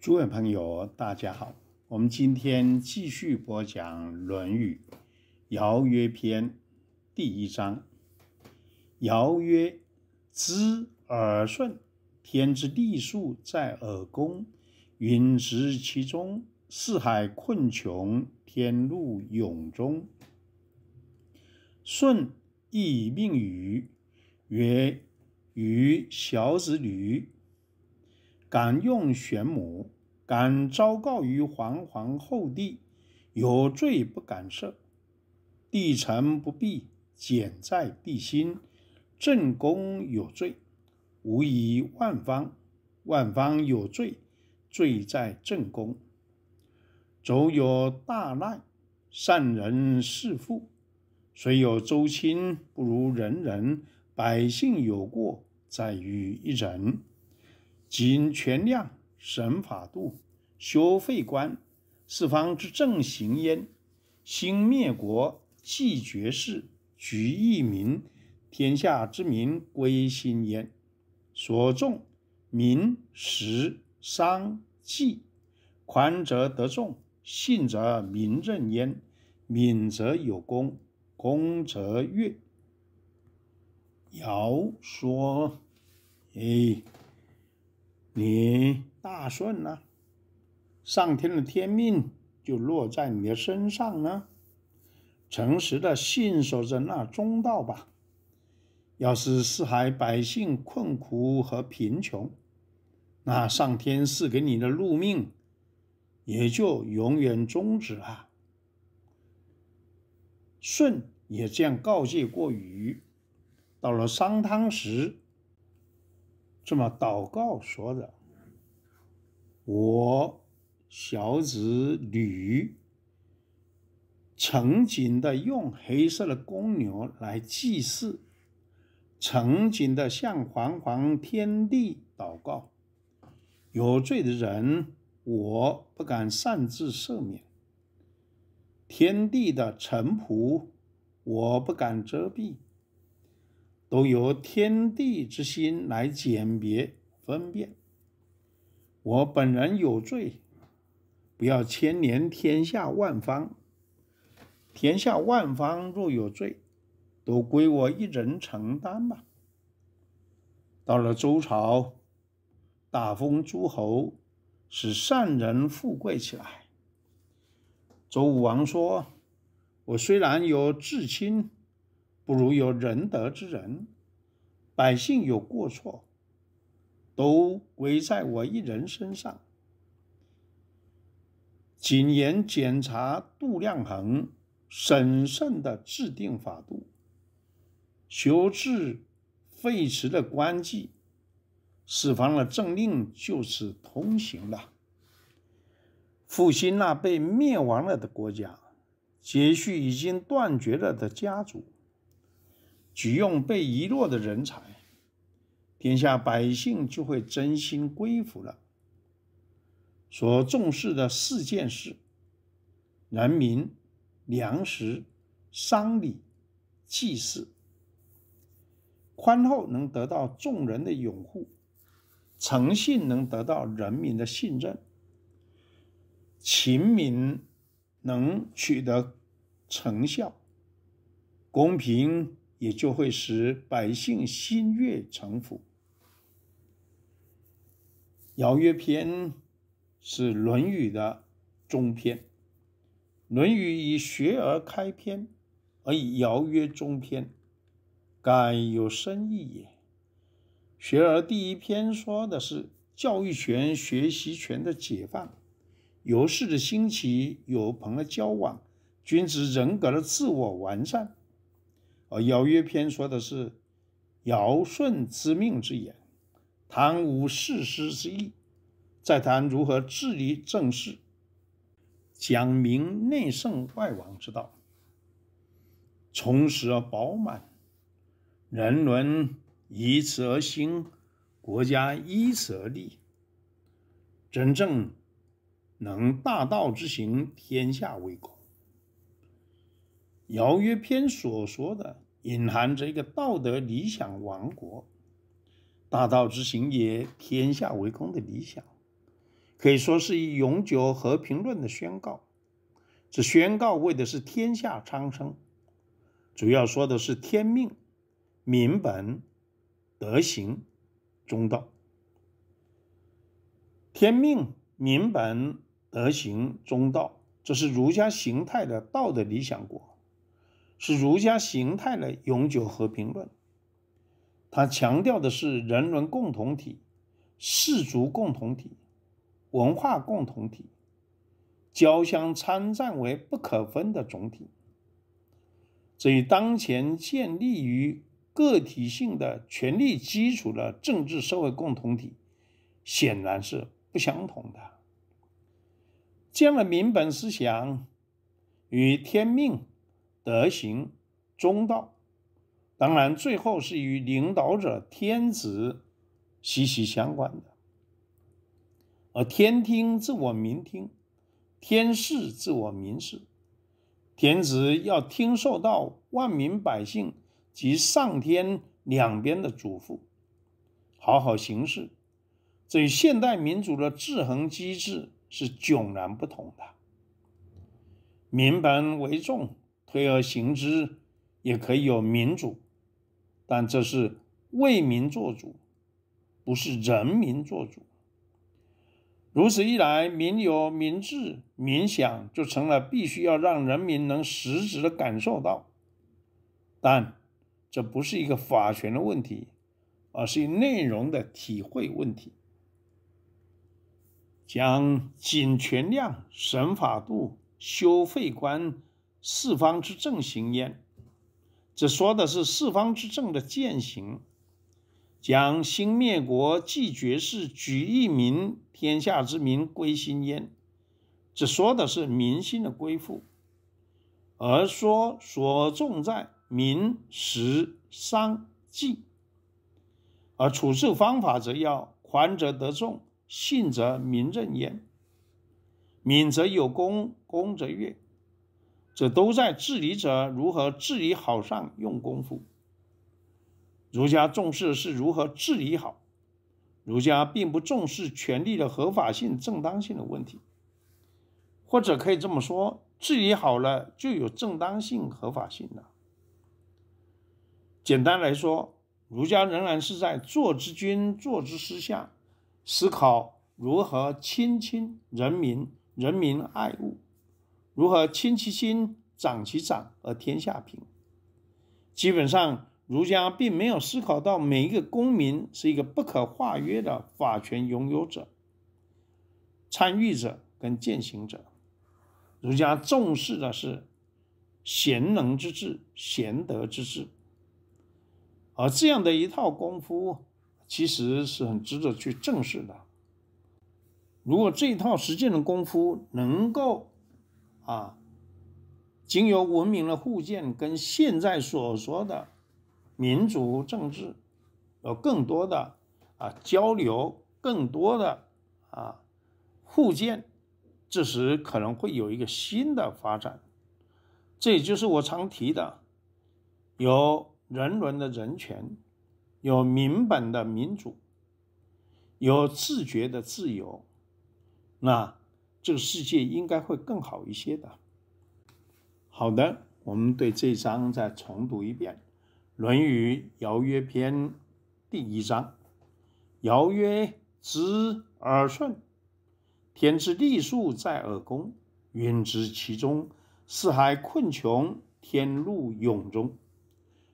诸位朋友，大家好！我们今天继续播讲《论语·尧曰篇》第一章。尧曰：“知而顺，天之历数在耳躬，允执其中。四海困穷，天路永终。”舜亦命禹曰：“与小子履。”敢用玄母，敢昭告于皇皇后帝，有罪不敢赦。帝臣不必简在帝心。正宫有罪，无以万方；万方有罪，罪在正宫。走有大难，善人弑父。虽有周亲，不如人人。百姓有过，在于一人。谨权量，审法度，修废官，四方之政行焉。兴灭国，计绝世，举逸民，天下之民归心焉。所重民食伤祭，宽则得众，信则民任焉，敏则有功，功则悦。尧说，哎。你大顺呢？上天的天命就落在你的身上呢。诚实的信守着那中道吧。要是四海百姓困苦和贫穷，那上天赐给你的禄命也就永远终止了。舜也这样告诫过禹。到了商汤时。这么祷告说的：“我小子女，曾经的用黑色的公牛来祭祀，曾经的向黄黄天地祷告。有罪的人，我不敢擅自赦免；天地的臣仆，我不敢遮蔽。”都由天地之心来鉴别分辨。我本人有罪，不要牵连天下万方。天下万方若有罪，都归我一人承担吧。到了周朝，大封诸侯，使善人富贵起来。周武王说：“我虽然有至亲。”不如有仁德之人，百姓有过错，都归在我一人身上。谨言检查度量衡，审慎的制定法度，修治废弛的官纪，释放的政令就此通行了。复兴那被灭亡了的国家，结续已经断绝了的家族。举用被遗落的人才，天下百姓就会真心归服了。所重视的四件事：人民、粮食、丧礼、祭祀。宽厚能得到众人的拥护，诚信能得到人民的信任，勤民能取得成效，公平。也就会使百姓心悦诚服。《邀曰》篇是《论语》的中篇，《论语》以“学而”开篇，而以《邀曰》中篇，盖有深意也。《学而》第一篇说的是教育权、学习权的解放，游是的兴起，友朋的交往，君子人格的自我完善。而《尧约篇说的是尧舜之命之言，谈无事师之意，再谈如何治理政事，讲明内圣外王之道，充实而饱满，人伦以此而兴，国家依此而立，真正能大道之行，天下为公。《邀约篇》所说的，隐含着一个道德理想王国，“大道之行也，天下为公”的理想，可以说是以永久和平论的宣告。这宣告为的是天下苍生，主要说的是天命、民本、德行、中道。天命、民本、德行、中道，这是儒家形态的道德理想国。是儒家形态的永久和平论，它强调的是人伦共同体、氏族共同体、文化共同体交相参战为不可分的总体，这与当前建立于个体性的权力基础的政治社会共同体显然是不相同的。这样的民本思想与天命。德行中道，当然最后是与领导者天子息息相关的。而天听自我民听，天视自我民视，天子要听受到万民百姓及上天两边的嘱咐，好好行事。这与现代民主的制衡机制是迥然不同的。民本为重。推而行之，也可以有民主，但这是为民做主，不是人民做主。如此一来，民有、民智、民想，就成了必须要让人民能实质的感受到。但这不是一个法权的问题，而是内容的体会问题。将精、权量、审、法、度、修、废、观。四方之正行焉，这说的是四方之正的践行。讲兴灭国，既绝世，举一民，天下之民归心焉。这说的是民心的归附，而说所重在民食、商、计，而处事方法则要宽则得众，信则民任焉，敏则有功，功则悦。这都在治理者如何治理好上用功夫。儒家重视是如何治理好，儒家并不重视权力的合法性、正当性的问题。或者可以这么说，治理好了就有正当性、合法性了。简单来说，儒家仍然是在“做之君，做之师”下思考如何亲亲人民，人民爱物。如何亲其亲，长其长，而天下平？基本上，儒家并没有思考到每一个公民是一个不可化约的法权拥有者、参与者跟践行者。儒家重视的是贤能之治、贤德之治，而这样的一套功夫其实是很值得去正视的。如果这一套实践的功夫能够，啊，经由文明的互鉴，跟现在所说的民主政治，有更多的啊交流，更多的啊互鉴，这时可能会有一个新的发展。这也就是我常提的，有人伦的人权，有民本的民主，有自觉的自由，那。这个世界应该会更好一些的。好的，我们对这章再重读一遍，《论语·尧曰篇》第一章：“尧曰：‘知而顺，天之利数在耳躬，运之其中。四海困穷，天路永中。’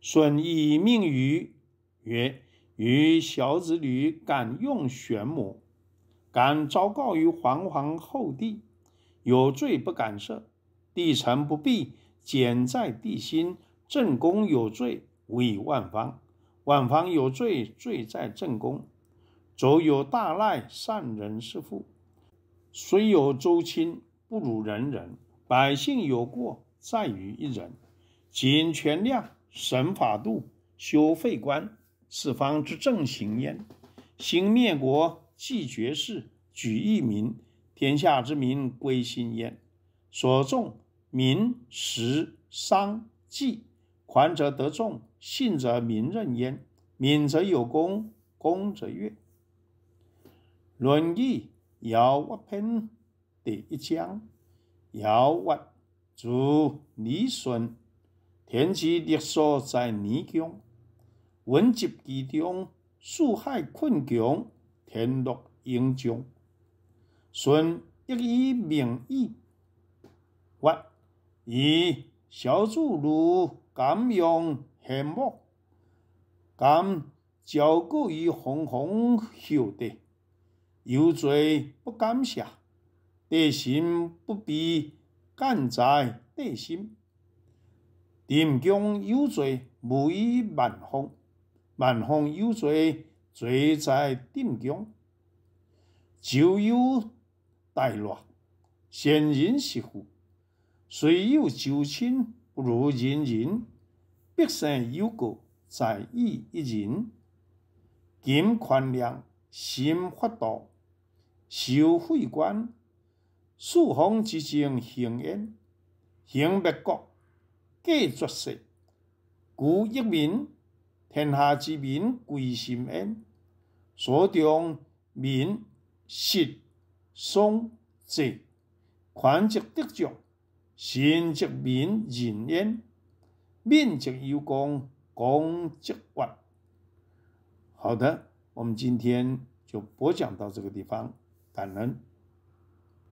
舜亦命于曰：‘予小子履，敢用玄母。’”敢昭告于皇皇后帝，有罪不敢赦。帝臣不避，减在帝心。正宫有罪，无以万方；万方有罪，罪在正宫。昨有大赖，善人是父。虽有周亲，不如人人。百姓有过，在于一人。简权量，审法度，修废官，四方之政行焉。行灭国。既决士，举一民，天下之民归心焉。所重民食伤祭，宽则得众，信则民任焉，敏则有功，功则悦。《论语尧曰篇》第一章：尧曰：“主礼顺，天其力所在，泥中文集其中，树海困穷。”天禄英将，孙亦以名义，发以小主如敢用邪魔，敢招告于洪荒后代，有罪不敢下，德行不必干在德行。天宫有罪，无以万方；万方有罪。最在定强，酒有大乱，先人是福，虽有九亲不如人人，必生有过，在意一人。今宽量心，发毒受惠观，四方之政行焉，行不国，计绝世，故一民。天下之民归心焉，所中民食、松祭，款则得着，心则民仁焉，民则有功，功则悦。好的，我们今天就播讲到这个地方，感恩。